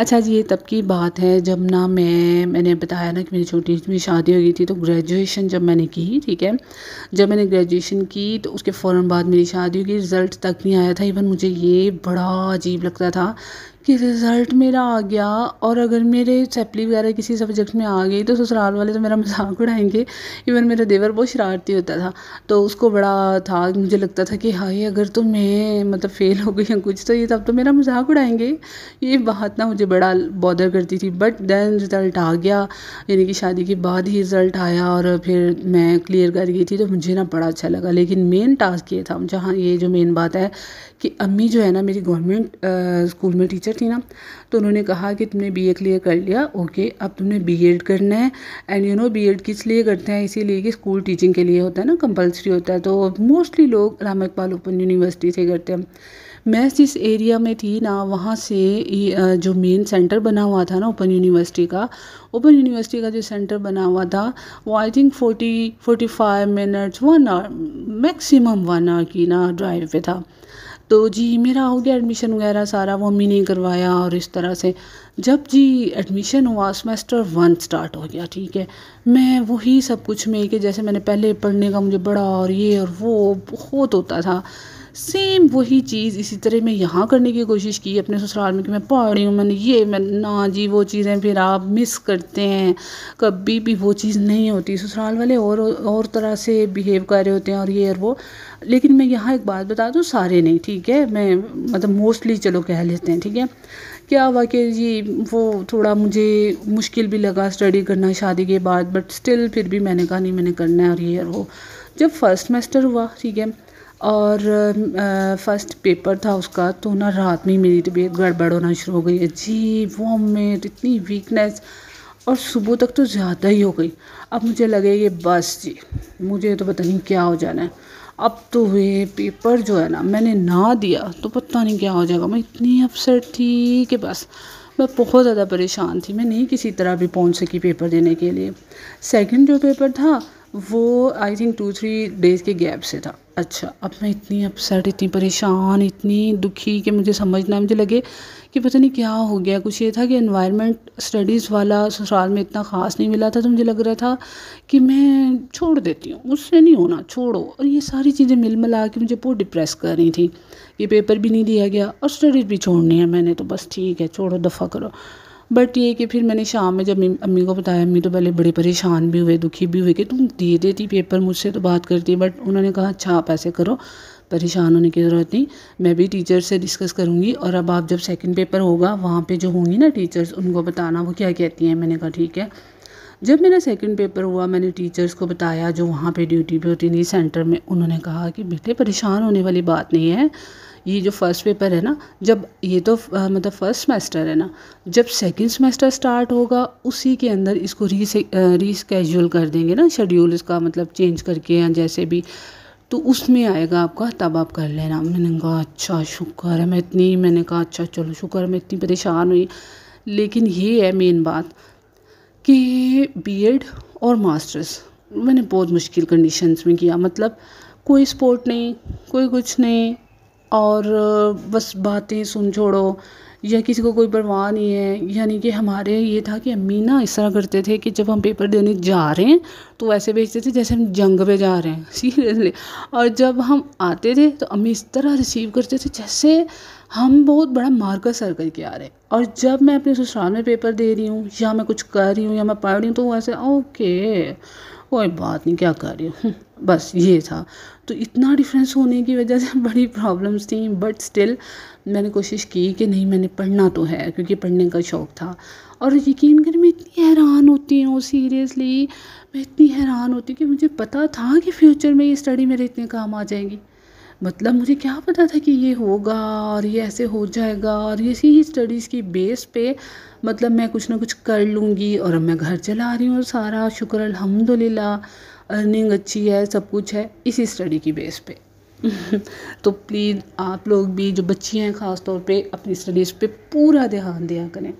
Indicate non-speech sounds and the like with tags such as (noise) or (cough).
अच्छा जी ये तब की बात है जब ना मैं मैंने बताया ना कि मेरी छोटी मेरी शादी हो गई थी तो ग्रेजुएशन जब मैंने की ठीक है जब मैंने ग्रेजुएशन की तो उसके फ़ौर बाद मेरी शादी हो गई रिज़ल्ट तक नहीं आया था इवन मुझे ये बड़ा अजीब लगता था कि रिज़ल्ट मेरा आ गया और अगर मेरे चैपली वगैरह किसी सब्जेक्ट में आ गई तो ससुराल वाले तो मेरा मज़ाक उड़ाएंगे इवन मेरा देवर बहुत शरारती होता था तो उसको बड़ा था मुझे लगता था कि हाय अगर तो मैं मतलब फ़ेल हो गई या कुछ तो ये तब तो मेरा मज़ाक उड़ाएंगे ये बात ना मुझे बड़ा बॉदर करती थी बट दैन रिज़ल्ट आ गया यानी कि शादी के बाद ही रिज़ल्ट आया और फिर मैं क्लियर कर गई थी तो मुझे ना बड़ा अच्छा लगा लेकिन मेन टास्क ये था जहाँ ये जो मेन बात है कि अम्मी जो है ना मेरी गवर्नमेंट स्कूल में टीचर थी ना तो उन्होंने कहा कि तुमने बीए क्लियर कर लिया ओके अब तुमने बीएड करना है एंड यू नो बीएड किस लिए करते हैं इसीलिए कि स्कूल टीचिंग के लिए होता है ना कंपलसरी होता है तो मोस्टली लोग राम इकबाल ओपन यूनिवर्सिटी से करते हैं मैं जिस एरिया में थी ना वहाँ से जो मेन सेंटर बना हुआ था ना ओपन यूनिवर्सिटी का ओपन यूनिवर्सिटी का जो सेंटर बना हुआ था वो I think forty forty five minutes one hour maximum one hour की ना ड्राइव पे था तो जी मेरा हो गया एडमिशन वगैरह सारा वो अम्मी ने करवाया और इस तरह से जब जी एडमिशन हुआ सेमेस्टर वन स्टार्ट हो गया ठीक है मैं वही सब कुछ में कि जैसे मैंने पहले पढ़ने का मुझे बड़ा और ये और वो बहुत होता था सेम वही चीज़ इसी तरह मैं यहाँ करने की कोशिश की अपने ससुराल में कि मैं पढ़ रही हूँ मैंने ये मैं ना जी वो चीज़ें फिर आप मिस करते हैं कभी भी वो चीज़ नहीं होती ससुराल वाले और और तरह से बिहेव कर रहे होते हैं और ये और वो लेकिन मैं यहाँ एक बात बता दूँ सारे नहीं ठीक है मैं मतलब मोस्टली चलो कह लेते हैं ठीक है क्या हुआ कि जी वो थोड़ा मुझे मुश्किल भी लगा स्टडी करना शादी के बाद बट स्टिल फिर भी मैंने कहा नहीं मैंने करना है और ये और वो जब फर्स्ट सेमेस्टर हुआ ठीक है और फर्स्ट पेपर था उसका तो ना रात में ही मेरी तबीयत गड़बड़ होना शुरू हो गई अजीब वॉमिट इतनी वीकनेस और सुबह तक तो ज़्यादा ही हो गई अब मुझे लगे ये बस जी मुझे तो पता नहीं क्या हो जाना है अब तो हुए पेपर जो है ना मैंने ना दिया तो पता नहीं क्या हो जाएगा मैं इतनी अपसेट थी कि बस मैं बहुत ज़्यादा परेशान थी मैं नहीं किसी तरह भी पहुंच सकी पेपर देने के लिए सेकंड जो पेपर था वो I think two three days के गैप से था अच्छा अब मैं इतनी अपसेट इतनी परेशान इतनी दुखी कि मुझे समझ ना मुझे लगे कि पता नहीं क्या हो गया कुछ ये था कि इन्वायरमेंट स्टडीज़ वाला ससुराल में इतना ख़ास नहीं मिला था तो मुझे लग रहा था कि मैं छोड़ देती हूँ मुझसे नहीं होना छोड़ो और ये सारी चीज़ें मिल मिला के मुझे बहुत डिप्रेस कर रही थी ये पेपर भी नहीं दिया गया और स्टडीज़ भी छोड़नी है मैंने तो बस ठीक है छोड़ो दफ़ा करो बट ये कि फिर मैंने शाम में जब अम्मी को बताया अम्मी तो पहले बड़े परेशान भी हुए दुखी भी हुए कि तुम दे देती पेपर मुझसे तो बात करती बट उन्होंने कहा अच्छा आप ऐसे करो परेशान होने की ज़रूरत नहीं मैं भी टीचर से डिस्कस करूँगी और अब आप जब सेकंड पेपर होगा वहाँ पे जो होंगी ना टीचर्स उनको बताना वो क्या कहती हैं मैंने कहा ठीक है जब मेरा सेकंड पेपर हुआ मैंने टीचर्स को बताया जो वहाँ पे ड्यूटी पे होती थी सेंटर में उन्होंने कहा कि बेटे परेशान होने वाली बात नहीं है ये जो फर्स्ट पेपर है ना जब ये तो आ, मतलब फर्स्ट सेमेस्टर है ना जब सेकंड सेमेस्टर स्टार्ट होगा उसी के अंदर इसको री रिस्केजूल कर देंगे ना शेड्यूल इसका मतलब चेंज करके या जैसे भी तो उसमें आएगा आपका तब आप कर लेना मैंने कहा अच्छा शुक्र है मैं इतनी मैंने कहा अच्छा चलो शुक्र है मैं इतनी परेशान हुई लेकिन ये है मेन बात कि एड और मास्टर्स मैंने बहुत मुश्किल कंडीशंस में किया मतलब कोई सपोर्ट नहीं कोई कुछ नहीं और बस बातें सुन छोड़ो या किसी को कोई परवाह नहीं है यानी कि हमारे ये था कि अम्मी ना इस तरह करते थे कि जब हम पेपर देने जा रहे हैं तो ऐसे भेजते थे जैसे हम जंग पे जा रहे हैं (laughs) सीरियसली और जब हम आते थे तो अम्मी इस तरह रिसीव करते थे जैसे हम बहुत बड़ा मार्कर सर करके आ रहे हैं और जब मैं अपने ससुराल में पेपर दे रही हूँ या मैं कुछ कर रही हूँ या मैं पढ़ रही हूँ तो वो ऐसे ओके कोई बात नहीं क्या कर रही हूँ बस ये था तो इतना डिफरेंस होने की वजह से (laughs) बड़ी प्रॉब्लम्स थी बट स्टिल मैंने कोशिश की कि नहीं मैंने पढ़ना तो है क्योंकि पढ़ने का शौक़ था और यकीन करें मैं इतनी हैरान होती हूँ सीरियसली मैं इतनी हैरान होती हूँ कि मुझे पता था कि फ्यूचर में ये स्टडी मेरे इतने काम आ जाएगी मतलब मुझे क्या पता था कि ये होगा और ये ऐसे हो जाएगा और इसी ही स्टडीज़ की बेस पे मतलब मैं कुछ ना कुछ कर लूँगी और अब मैं घर चला रही हूँ सारा शुक्र अल्हम्दुलिल्लाह अर्निंग अच्छी है सब कुछ है इसी स्टडी की बेस पे (laughs) तो प्लीज़ आप लोग भी जो बच्चियाँ हैं ख़ास तौर पे अपनी स्टडीज़ पे पूरा ध्यान दिया करें